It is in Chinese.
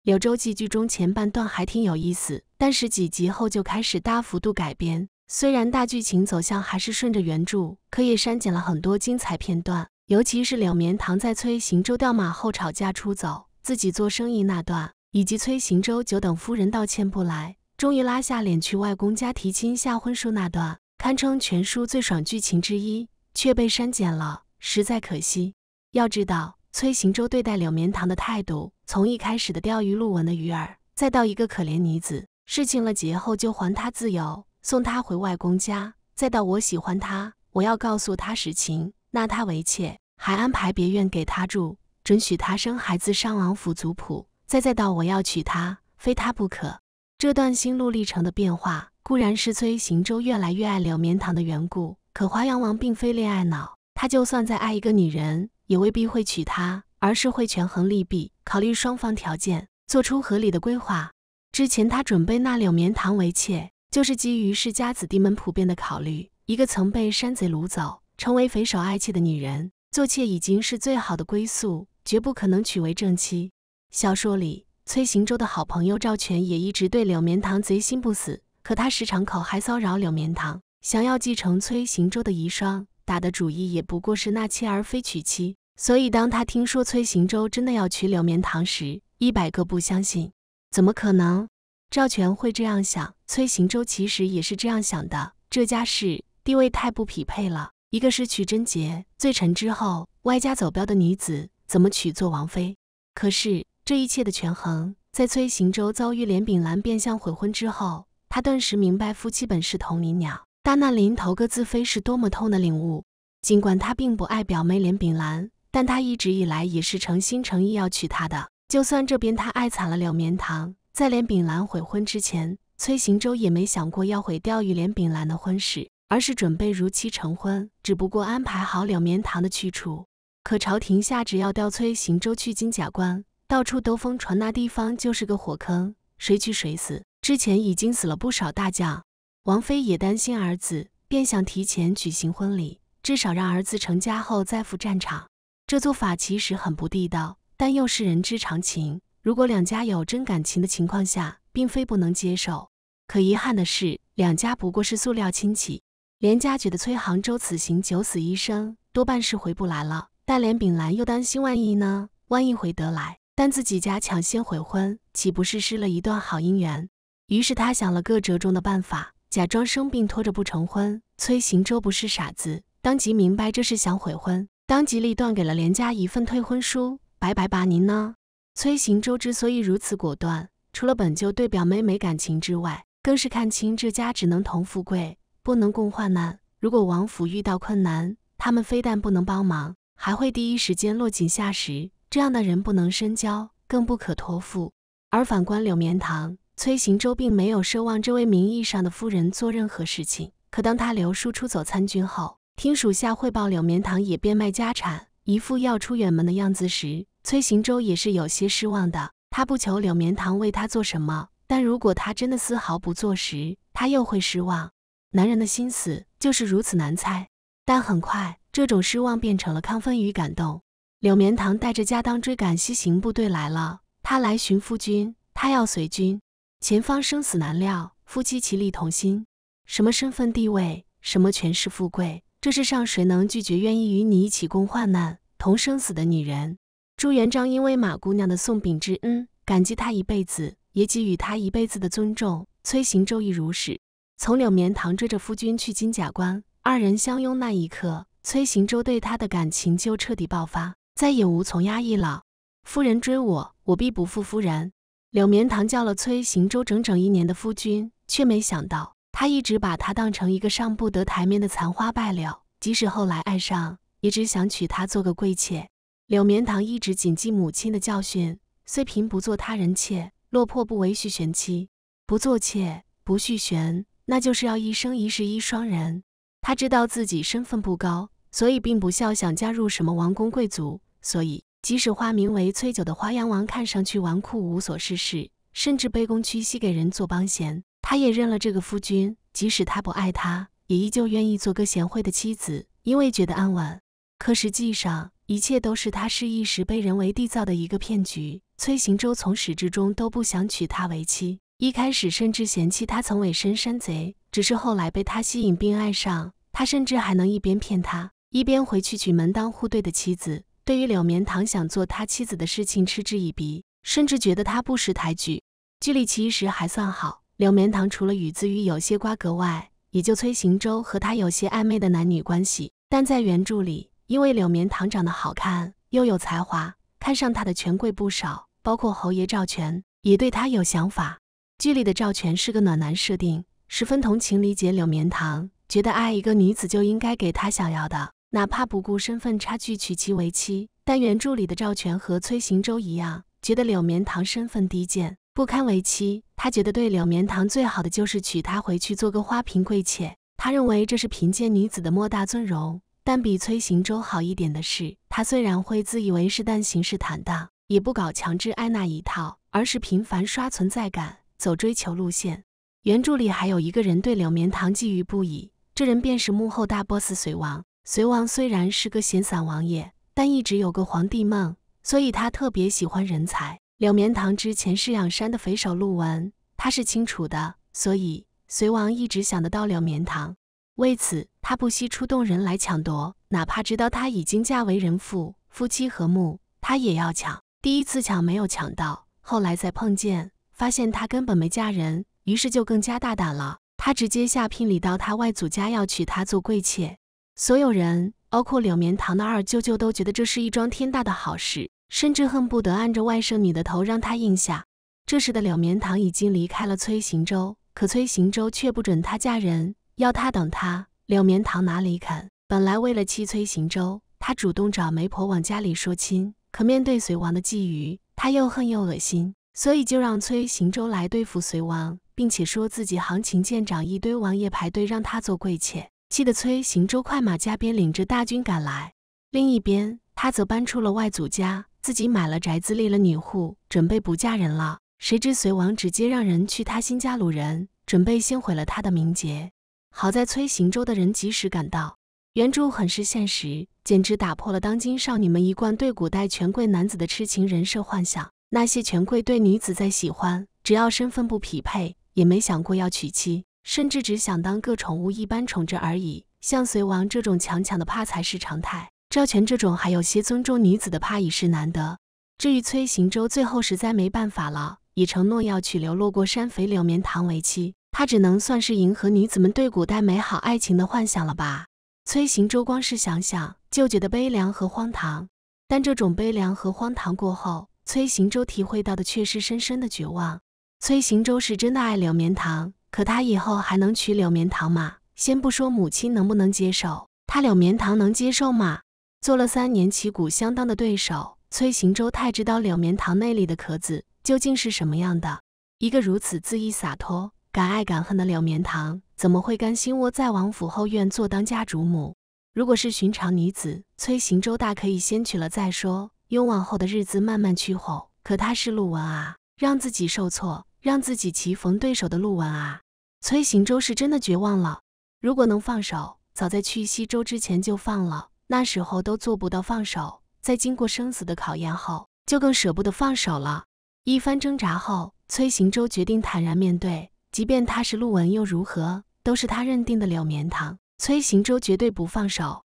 《柳州记》剧中前半段还挺有意思，但是几集后就开始大幅度改编。虽然大剧情走向还是顺着原著，可也删减了很多精彩片段。尤其是柳绵棠在崔行舟掉马后吵架出走，自己做生意那段，以及崔行舟久等夫人道歉不来，终于拉下脸去外公家提亲下婚书那段，堪称全书最爽剧情之一，却被删减了，实在可惜。要知道。崔行舟对待柳绵堂的态度，从一开始的钓鱼路文的鱼儿，再到一个可怜女子，事情了结后就还她自由，送她回外公家，再到我喜欢她，我要告诉她实情，纳她为妾，还安排别院给她住，准许她生孩子上王府族谱，再再到我要娶她，非她不可。这段心路历程的变化，固然是崔行舟越来越爱柳绵堂的缘故，可华阳王并非恋爱脑，他就算再爱一个女人。也未必会娶她，而是会权衡利弊，考虑双方条件，做出合理的规划。之前他准备纳柳绵堂为妾，就是基于世家子弟们普遍的考虑：一个曾被山贼掳走，成为匪首爱妾的女人，做妾已经是最好的归宿，绝不可能娶为正妻。小说里，崔行舟的好朋友赵全也一直对柳绵堂贼心不死，可他时常口嗨骚扰柳绵堂，想要继承崔行舟的遗孀，打的主意也不过是纳妾而非娶妻。所以，当他听说崔行舟真的要娶柳绵堂时，一百个不相信，怎么可能？赵全会这样想，崔行舟其实也是这样想的。这家世地位太不匹配了，一个是娶贞洁、罪臣之后，外加走镖的女子，怎么娶做王妃？可是，这一切的权衡，在崔行舟遭遇连炳兰变相悔婚之后，他顿时明白，夫妻本是同林鸟，大难临头各自飞是多么痛的领悟。尽管他并不爱表妹连炳兰。但他一直以来也是诚心诚意要娶她的。就算这边他爱惨了柳绵堂，在连炳兰悔婚之前，崔行舟也没想过要毁掉与连炳兰的婚事，而是准备如期成婚。只不过安排好柳绵堂的去处。可朝廷下旨要调崔行舟去金甲关，到处兜风传那地方就是个火坑，谁去谁死。之前已经死了不少大将，王妃也担心儿子，便想提前举行婚礼，至少让儿子成家后再赴战场。这做法其实很不地道，但又是人之常情。如果两家有真感情的情况下，并非不能接受。可遗憾的是，两家不过是塑料亲戚。连家觉得崔杭州此行九死一生，多半是回不来了。但连炳兰又担心万一呢？万一回得来，但自己家抢先悔婚，岂不是失了一段好姻缘？于是他想了个折中的办法，假装生病拖着不成婚。崔行舟不是傻子，当即明白这是想悔婚。当即立断，给了连家一份退婚书，拜拜吧您呢？崔行舟之所以如此果断，除了本就对表妹没感情之外，更是看清这家只能同富贵，不能共患难。如果王府遇到困难，他们非但不能帮忙，还会第一时间落井下石。这样的人不能深交，更不可托付。而反观柳绵堂，崔行舟并没有奢望这位名义上的夫人做任何事情。可当他刘叔出走参军后，听属下汇报柳绵堂也变卖家产，一副要出远门的样子时，崔行舟也是有些失望的。他不求柳绵堂为他做什么，但如果他真的丝毫不做时，他又会失望。男人的心思就是如此难猜。但很快，这种失望变成了亢奋与感动。柳绵堂带着家当追赶西行部队来了，他来寻夫君，他要随军。前方生死难料，夫妻齐力同心。什么身份地位，什么权势富贵。这世上谁能拒绝愿意与你一起共患难、同生死的女人？朱元璋因为马姑娘的送饼之恩，感激她一辈子，也给予她一辈子的尊重。崔行舟亦如是，从柳绵堂追着夫君去金甲关，二人相拥那一刻，崔行舟对她的感情就彻底爆发，再也无从压抑了。夫人追我，我必不负夫人。柳绵堂叫了崔行舟整整一年的夫君，却没想到。他一直把她当成一个上不得台面的残花败柳，即使后来爱上，也只想娶她做个贵妾。柳绵堂一直谨记母亲的教训：虽贫不做他人妾，落魄不为续弦妻。不做妾，不续弦，那就是要一生一世一双人。他知道自己身份不高，所以并不笑想加入什么王公贵族，所以即使化名为崔九的花阳王，看上去纨绔无所事事，甚至卑躬屈膝给人做帮闲。他也认了这个夫君，即使他不爱他，也依旧愿意做个贤惠的妻子，因为觉得安稳。可实际上，一切都是他失忆时被人为缔造的一个骗局。崔行舟从始至终都不想娶她为妻，一开始甚至嫌弃她曾委身山贼，只是后来被他吸引并爱上他，甚至还能一边骗他，一边回去娶门当户对的妻子。对于柳绵堂想做他妻子的事情，嗤之以鼻，甚至觉得他不识抬举。距里其实还算好。柳绵堂除了与子瑜有些瓜葛外，也就崔行舟和他有些暧昧的男女关系。但在原著里，因为柳绵堂长得好看又有才华，看上他的权贵不少，包括侯爷赵全也对他有想法。剧里的赵全是个暖男设定，十分同情理解柳绵堂，觉得爱一个女子就应该给她想要的，哪怕不顾身份差距娶其为妻。但原著里的赵全和崔行舟一样，觉得柳绵堂身份低贱。不堪为妻，他觉得对柳绵堂最好的就是娶她回去做个花瓶贵妾。他认为这是贫贱女子的莫大尊荣。但比崔行舟好一点的是，他虽然会自以为是，但行事坦荡，也不搞强制爱那一套，而是频繁刷存在感，走追求路线。原著里还有一个人对柳绵堂觊觎不已，这人便是幕后大 boss 隋王。隋王虽然是个闲散王爷，但一直有个皇帝梦，所以他特别喜欢人才。柳绵堂之前是养山的匪首陆文，他是清楚的，所以隋王一直想得到柳绵堂。为此，他不惜出动人来抢夺，哪怕知道他已经嫁为人妇，夫妻和睦，他也要抢。第一次抢没有抢到，后来再碰见，发现他根本没嫁人，于是就更加大胆了。他直接下聘礼到他外祖家，要娶她做贵妾。所有人，包括柳绵堂的二舅舅，都觉得这是一桩天大的好事。甚至恨不得按着外甥女的头让她应下。这时的柳绵堂已经离开了崔行舟，可崔行舟却不准她嫁人，要她等他。柳绵堂哪里肯？本来为了气崔行舟，他主动找媒婆往家里说亲，可面对隋王的觊觎，他又恨又恶心，所以就让崔行舟来对付隋王，并且说自己行情见长，一堆王爷排队让他做贵妾，气得崔行舟快马加鞭，领着大军赶来。另一边，他则搬出了外祖家，自己买了宅子，立了女户，准备不嫁人了。谁知隋王直接让人去他新家掳人，准备先毁了他的名节。好在崔行舟的人及时赶到。原著很是现实，简直打破了当今少女们一贯对古代权贵男子的痴情人设幻想。那些权贵对女子再喜欢，只要身份不匹配，也没想过要娶妻，甚至只想当个宠物一般宠着而已。像隋王这种强抢的怕才是常态。赵全这种还有些尊重女子的，怕已是难得。至于崔行舟，最后实在没办法了，已承诺要娶流落过山肥柳绵堂为妻，他只能算是迎合女子们对古代美好爱情的幻想了吧。崔行舟光是想想就觉得悲凉和荒唐，但这种悲凉和荒唐过后，崔行舟体会到的却是深深的绝望。崔行舟是真的爱柳绵堂，可他以后还能娶柳绵堂吗？先不说母亲能不能接受，他柳绵堂能接受吗？做了三年旗鼓相当的对手，崔行舟太知道柳绵堂内里的壳子究竟是什么样的。一个如此恣意洒脱、敢爱敢恨的柳绵堂，怎么会甘心窝在王府后院做当家主母？如果是寻常女子，崔行舟大可以先娶了再说，雍往后的日子慢慢去哄。可她是陆文啊，让自己受挫、让自己棋逢对手的陆文啊！崔行舟是真的绝望了。如果能放手，早在去西周之前就放了。那时候都做不到放手，在经过生死的考验后，就更舍不得放手了。一番挣扎后，崔行舟决定坦然面对，即便他是陆文又如何，都是他认定的柳绵堂。崔行舟绝对不放手。